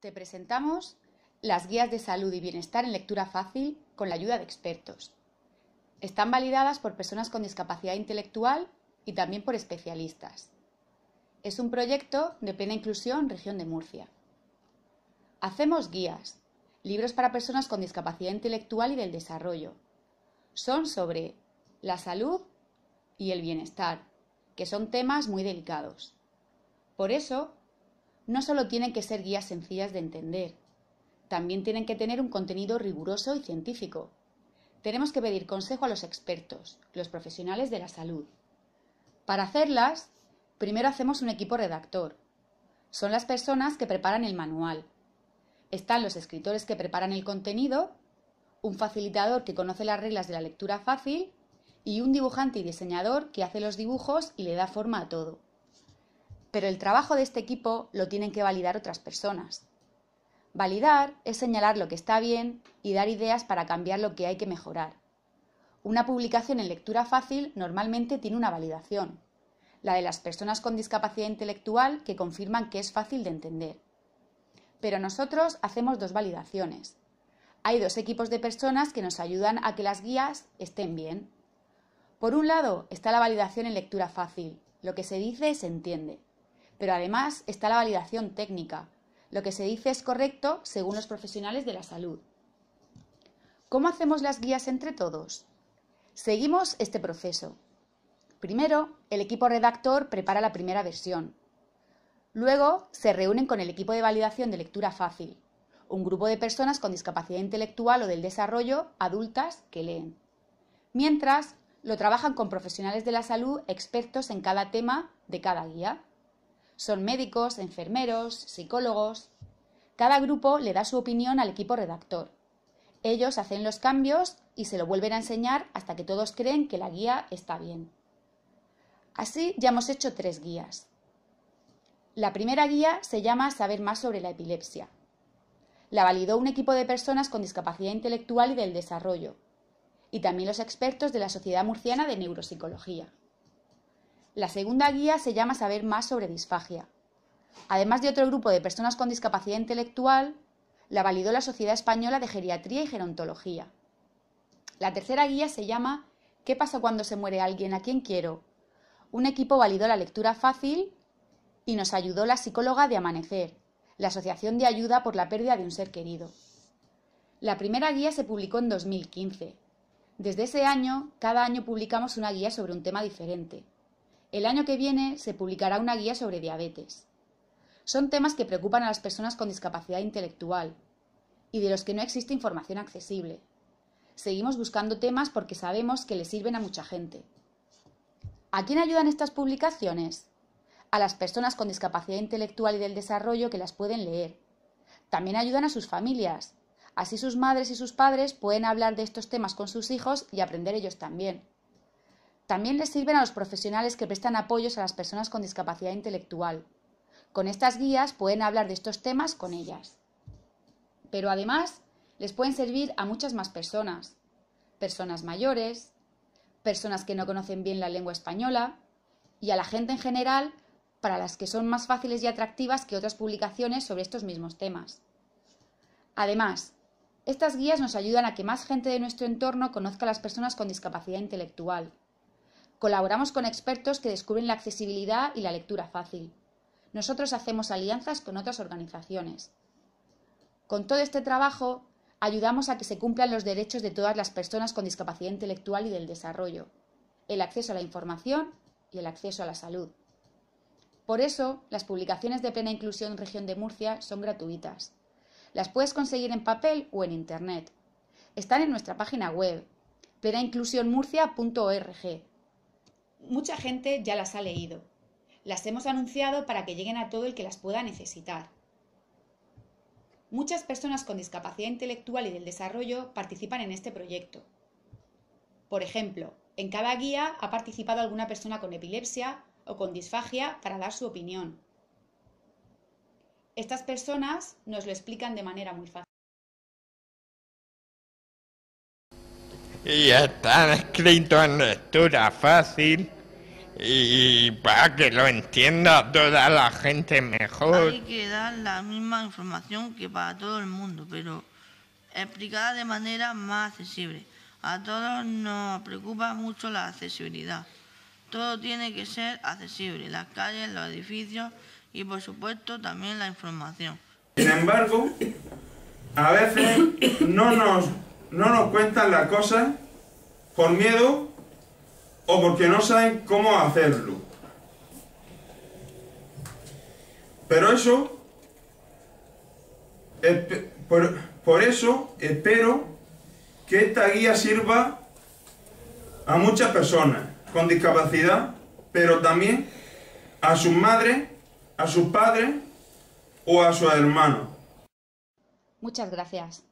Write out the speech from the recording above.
Te presentamos las guías de salud y bienestar en lectura fácil con la ayuda de expertos. Están validadas por personas con discapacidad intelectual y también por especialistas. Es un proyecto de plena inclusión región de Murcia. Hacemos guías, libros para personas con discapacidad intelectual y del desarrollo. Son sobre la salud y el bienestar, que son temas muy delicados. Por eso, no solo tienen que ser guías sencillas de entender, también tienen que tener un contenido riguroso y científico. Tenemos que pedir consejo a los expertos, los profesionales de la salud. Para hacerlas, primero hacemos un equipo redactor. Son las personas que preparan el manual. Están los escritores que preparan el contenido, un facilitador que conoce las reglas de la lectura fácil y un dibujante y diseñador que hace los dibujos y le da forma a todo pero el trabajo de este equipo lo tienen que validar otras personas. Validar es señalar lo que está bien y dar ideas para cambiar lo que hay que mejorar. Una publicación en lectura fácil normalmente tiene una validación, la de las personas con discapacidad intelectual que confirman que es fácil de entender. Pero nosotros hacemos dos validaciones. Hay dos equipos de personas que nos ayudan a que las guías estén bien. Por un lado está la validación en lectura fácil, lo que se dice se entiende. Pero además está la validación técnica. Lo que se dice es correcto según los profesionales de la salud. ¿Cómo hacemos las guías entre todos? Seguimos este proceso. Primero, el equipo redactor prepara la primera versión. Luego, se reúnen con el equipo de validación de lectura fácil, un grupo de personas con discapacidad intelectual o del desarrollo adultas que leen. Mientras, lo trabajan con profesionales de la salud expertos en cada tema de cada guía. Son médicos, enfermeros, psicólogos. Cada grupo le da su opinión al equipo redactor. Ellos hacen los cambios y se lo vuelven a enseñar hasta que todos creen que la guía está bien. Así ya hemos hecho tres guías. La primera guía se llama Saber más sobre la epilepsia. La validó un equipo de personas con discapacidad intelectual y del desarrollo, y también los expertos de la Sociedad Murciana de Neuropsicología. La segunda guía se llama Saber más sobre disfagia. Además de otro grupo de personas con discapacidad intelectual, la validó la Sociedad Española de Geriatría y Gerontología. La tercera guía se llama ¿Qué pasa cuando se muere alguien? ¿A quien quiero? Un equipo validó la lectura fácil y nos ayudó la psicóloga de Amanecer, la Asociación de Ayuda por la Pérdida de un Ser Querido. La primera guía se publicó en 2015. Desde ese año, cada año publicamos una guía sobre un tema diferente. El año que viene se publicará una guía sobre diabetes. Son temas que preocupan a las personas con discapacidad intelectual y de los que no existe información accesible. Seguimos buscando temas porque sabemos que le sirven a mucha gente. ¿A quién ayudan estas publicaciones? A las personas con discapacidad intelectual y del desarrollo que las pueden leer. También ayudan a sus familias. Así sus madres y sus padres pueden hablar de estos temas con sus hijos y aprender ellos también. También les sirven a los profesionales que prestan apoyos a las personas con discapacidad intelectual. Con estas guías pueden hablar de estos temas con ellas. Pero además les pueden servir a muchas más personas. Personas mayores, personas que no conocen bien la lengua española y a la gente en general para las que son más fáciles y atractivas que otras publicaciones sobre estos mismos temas. Además, estas guías nos ayudan a que más gente de nuestro entorno conozca a las personas con discapacidad intelectual Colaboramos con expertos que descubren la accesibilidad y la lectura fácil. Nosotros hacemos alianzas con otras organizaciones. Con todo este trabajo, ayudamos a que se cumplan los derechos de todas las personas con discapacidad intelectual y del desarrollo, el acceso a la información y el acceso a la salud. Por eso, las publicaciones de plena inclusión región de Murcia son gratuitas. Las puedes conseguir en papel o en Internet. Están en nuestra página web, plenainclusionmurcia.org mucha gente ya las ha leído. Las hemos anunciado para que lleguen a todo el que las pueda necesitar. Muchas personas con discapacidad intelectual y del desarrollo participan en este proyecto. Por ejemplo, en cada guía ha participado alguna persona con epilepsia o con disfagia para dar su opinión. Estas personas nos lo explican de manera muy fácil. y está escritos en lectura fácil y para que lo entienda toda la gente mejor. Hay que dar la misma información que para todo el mundo, pero explicada de manera más accesible. A todos nos preocupa mucho la accesibilidad. Todo tiene que ser accesible, las calles, los edificios y por supuesto también la información. Sin embargo, a veces no nos no nos cuentan las cosas por miedo o porque no saben cómo hacerlo. Pero eso, por, eso espero que esta guía sirva a muchas personas con discapacidad, pero también a sus madres, a sus padres o a sus hermanos. Muchas gracias.